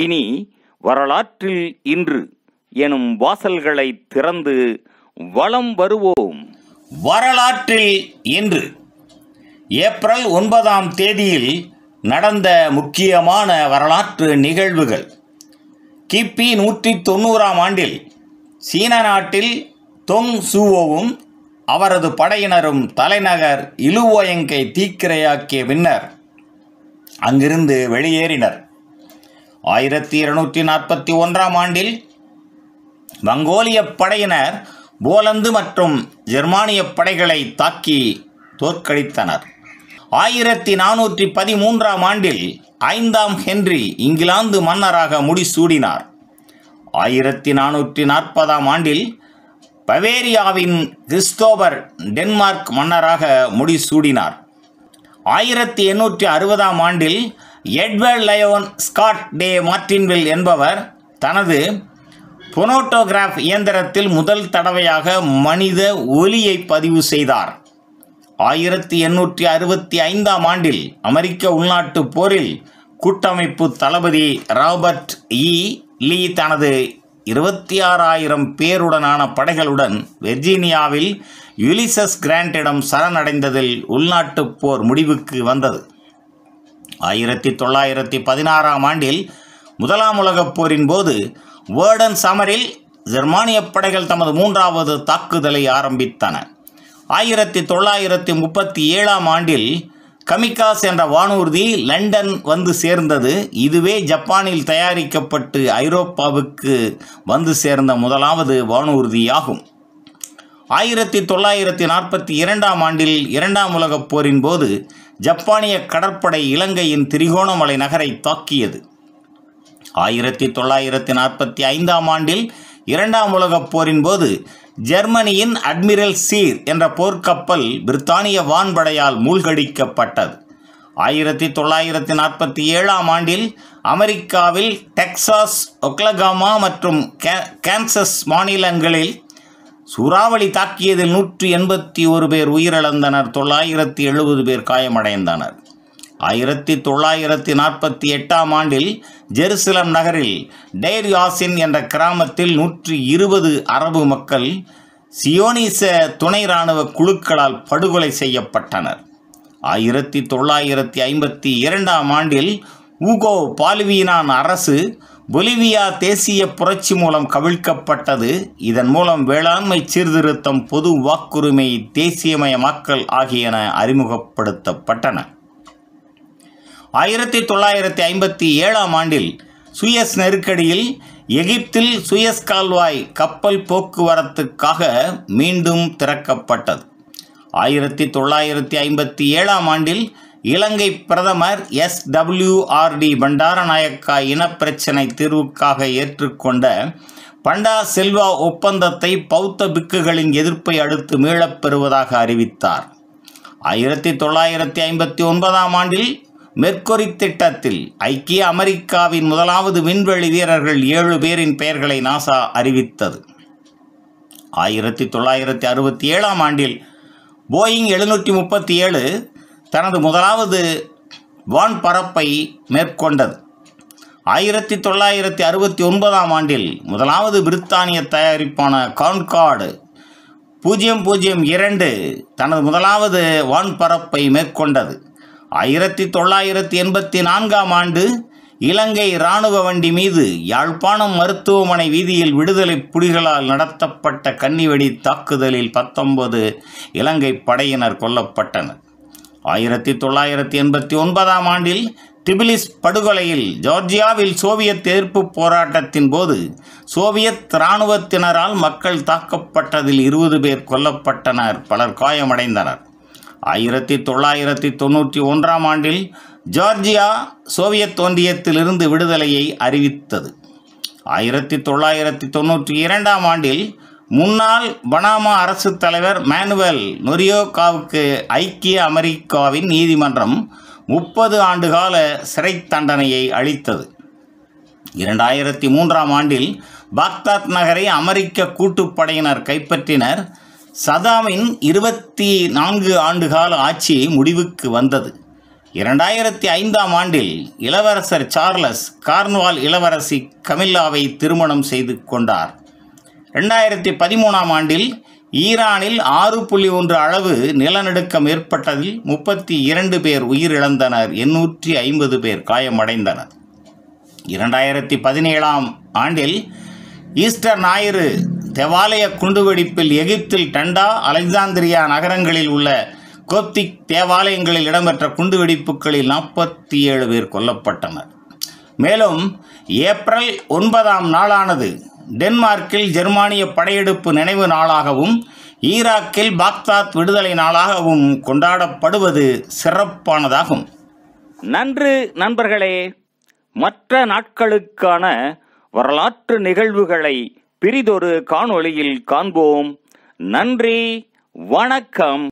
இனி வரலாற்றில் இன்று எனும் வாசல்களை திறந்து வளம் வருவோம் வரலாற்றில் இன்று ஏப்ரல் ஒன்பதாம் தேதியில் நடந்த முக்கியமான வரலாற்று நிகழ்வுகள் கிபி நூற்றி தொண்ணூறாம் ஆண்டில் சீன நாட்டில் தொங் சூவோவும் அவரது படையினரும் தலைநகர் இலுவோயங்கை தீக்கிரையாக்கிய பின்னர் அங்கிருந்து வெளியேறினர் ஆயிரத்தி இருநூற்றி நாற்பத்தி ஒன்றாம் ஆண்டில் மங்கோலிய படையினர் போலந்து மற்றும் ஜெர்மானிய படைகளை தாக்கி தோற்கடித்தனர் ஆயிரத்தி நானூற்றி பதிமூன்றாம் ஆண்டில் ஐந்தாம் ஹென்றி இங்கிலாந்து மன்னராக முடிசூடினார் ஆயிரத்தி நானூற்றி நாற்பதாம் ஆண்டில் பவேரியாவின் கிறிஸ்தோபர் டென்மார்க் மன்னராக முடிசூடினார் ஆயிரத்தி எண்ணூற்றி அறுபதாம் ஆண்டில் எட்வர்ட் லயோன் ஸ்காட் டே மார்டின்வில் என்பவர் தனது பொனோட்டோகிராஃப் இயந்திரத்தில் முதல் தடவையாக மனித ஒலியை பதிவு செய்தார் ஆயிரத்தி எண்ணூற்றி அறுபத்தி ஐந்தாம் ஆண்டில் அமெரிக்க உள்நாட்டு போரில் கூட்டமைப்பு தளபதி ராபர்ட் இ லீ தனது இருபத்தி ஆறாயிரம் பேருடனான படைகளுடன் வெர்ஜீனியாவில் யுலிசஸ் கிராண்டிடம் சரணடைந்ததில் உள்நாட்டுப் போர் முடிவுக்கு வந்தது ஆயிரத்தி தொள்ளாயிரத்தி பதினாறாம் ஆண்டில் முதலாம் உலகப் போரின் போது வேர்டன் சமரில் ஜெர்மானிய படைகள் தமது மூன்றாவது தாக்குதலை ஆரம்பித்தன ஆயிரத்தி தொள்ளாயிரத்தி முப்பத்தி ஏழாம் ஆண்டில் கமிகாஸ் என்ற வானூர்தி லண்டன் வந்து சேர்ந்தது இதுவே ஜப்பானில் தயாரிக்கப்பட்டு ஐரோப்பாவுக்கு வந்து சேர்ந்த முதலாவது வானூர்தியாகும் ஆயிரத்தி தொள்ளாயிரத்தி நாற்பத்தி இரண்டாம் ஆண்டில் இரண்டாம் உலகப் போரின் போது ஜப்பானிய கடற்படை இலங்கையின் திரிகோணமலை நகரை தாக்கியது ஆயிரத்தி தொள்ளாயிரத்தி நாற்பத்தி ஐந்தாம் ஆண்டில் இரண்டாம் உலகப் போரின் போது ஜெர்மனியின் அட்மிரல் சீர் என்ற போர்க்கப்பல் பிரித்தானிய வான்படையால் மூழ்கடிக்கப்பட்டது ஆயிரத்தி தொள்ளாயிரத்தி நாற்பத்தி ஏழாம் ஆண்டில் அமெரிக்காவில் டெக்சாஸ் ஒக்லகாமா மற்றும் கே கேன்சஸ் மாநிலங்களில் சூறாவளி தாக்கியதில் நூற்றி எண்பத்தி ஒரு பேர் உயிரிழந்தனர் தொள்ளாயிரத்தி எழுபது பேர் காயமடைந்தனர் ஆயிரத்தி தொள்ளாயிரத்தி நாற்பத்தி எட்டாம் ஆண்டில் ஜெருசலம் நகரில் டெய்ர் யாசின் என்ற கிராமத்தில் நூற்றி இருபது அரபு மக்கள் சியோனிச துணை இராணுவ குழுக்களால் படுகொலை செய்யப்பட்டனர் ஆயிரத்தி தொள்ளாயிரத்தி ஐம்பத்தி இரண்டாம் ஆண்டில் ஊகோ பால்வீனான் அரசு பொலிவியா தேசிய புரட்சி மூலம் கவிழ்க்கப்பட்டது இதன் மூலம் வேளாண்மை சீர்திருத்தம் பொது வாக்குரிமை தேசியமயமாக்கல் ஆகியன அறிமுகப்படுத்தப்பட்டன ஆயிரத்தி தொள்ளாயிரத்தி ஐம்பத்தி ஏழாம் ஆண்டில் சுயஸ் நெருக்கடியில் எகிப்தில் சுயஸ் கால்வாய் கப்பல் போக்குவரத்துக்காக மீண்டும் திறக்கப்பட்டது ஆயிரத்தி தொள்ளாயிரத்தி ஐம்பத்தி ஏழாம் ஆண்டில் இலங்கை பிரதமர் எஸ் டபிள்யூஆர்டி பண்டாரநாயக்கா இனப்பிரச்சினை தீர்வுக்காக ஏற்றுக்கொண்ட பண்டா செல்வா ஒப்பந்தத்தை பௌத்த பிக்குகளின் எதிர்ப்பை அடுத்து மீளப்பெறுவதாக அறிவித்தார் ஆயிரத்தி தொள்ளாயிரத்தி ஐம்பத்தி ஒன்பதாம் ஆண்டில் மெர்கொரி திட்டத்தில் ஐக்கிய அமெரிக்காவின் முதலாவது விண்வெளி வீரர்கள் ஏழு பேரின் பெயர்களை நாசா அறிவித்தது ஆயிரத்தி தொள்ளாயிரத்தி அறுபத்தி ஏழாம் ஆண்டில் போயிங் எழுநூற்றி முப்பத்தி ஏழு தனது முதலாவது வான்பரப்பை மேற்கொண்டது ஆயிரத்தி தொள்ளாயிரத்தி அறுபத்தி ஒன்பதாம் ஆண்டில் முதலாவது பிரித்தானிய தயாரிப்பான கான்கார்டு பூஜ்ஜியம் பூஜ்ஜியம் இரண்டு தனது முதலாவது வான்பரப்பை மேற்கொண்டது ஆயிரத்தி தொள்ளாயிரத்தி எண்பத்தி நான்காம் ஆண்டு இலங்கை இராணுவ வண்டி மீது யாழ்ப்பாணம் மருத்துவமனை வீதியில் விடுதலை புலிகளால் நடத்தப்பட்ட கன்னிவெடி தாக்குதலில் பத்தொன்பது இலங்கை படையினர் கொல்லப்பட்டனர் ஆயிரத்தி தொள்ளாயிரத்தி எண்பத்தி ஒன்பதாம் ஆண்டில் டிபிலிஸ் படுகொலையில் ஜார்ஜியாவில் சோவியத் எதிர்ப்பு போராட்டத்தின் போது சோவியத் இராணுவத்தினரால் மக்கள் தாக்கப்பட்டதில் இருபது பேர் கொல்லப்பட்டனர் பலர் காயமடைந்தனர் ஆயிரத்தி தொள்ளாயிரத்தி தொண்ணூற்றி ஒன்றாம் ஆண்டில் ஜார்ஜியா சோவியத் ஒன்றியத்திலிருந்து விடுதலையை அறிவித்தது ஆயிரத்தி தொள்ளாயிரத்தி தொண்ணூற்றி இரண்டாம் ஆண்டில் முன்னாள் பனாமா அரசு தலைவர் மேனுவல் நொரியோகாவுக்கு ஐக்கிய அமெரிக்காவின் நீதிமன்றம் முப்பது ஆண்டுகால சிறை தண்டனையை அளித்தது இரண்டாயிரத்தி மூன்றாம் ஆண்டில் பாக்தாத் நகரை அமெரிக்க கூட்டுப்படையினர் கைப்பற்றினர் சதாமின் இருபத்தி நான்கு ஆண்டுகால ஆட்சி முடிவுக்கு வந்தது இரண்டாயிரத்தி ஐந்தாம் ஆண்டில் இளவரசர் சார்லஸ் கார்ன்வால் இளவரசி கமில்லாவை திருமணம் செய்து கொண்டார் ரெண்டாயிரத்தி பதிமூணாம் ஆண்டில் ஈரானில் ஆறு புள்ளி ஒன்று அளவு நிலநடுக்கம் ஏற்பட்டதில் முப்பத்தி இரண்டு பேர் உயிரிழந்தனர் எண்ணூற்றி ஐம்பது பேர் காயமடைந்தனர் இரண்டாயிரத்தி பதினேழாம் ஆண்டில் ஈஸ்டர் ஞாயிறு தேவாலய குண்டுவெடிப்பில் எகிப்தில் டண்டா அலெக்சாந்திரியா நகரங்களில் உள்ள கோப்திக் தேவாலயங்களில் இடம்பெற்ற குண்டுவெடிப்புகளில் நாற்பத்தி ஏழு பேர் கொல்லப்பட்டனர் மேலும் ஏப்ரல் ஒன்பதாம் நாளானது டென்மார்க்கில் ஜெர்மானிய படையெடுப்பு நினைவு நாளாகவும் ஈராக்கில் பாக்தாத் விடுதலை நாளாகவும் கொண்டாடப்படுவது சிறப்பானதாகும் நன்று நண்பர்களே மற்ற நாட்களுக்கான வரலாற்று நிகழ்வுகளை பிரிதொரு காணொளியில் காண்போம் நன்றி வணக்கம்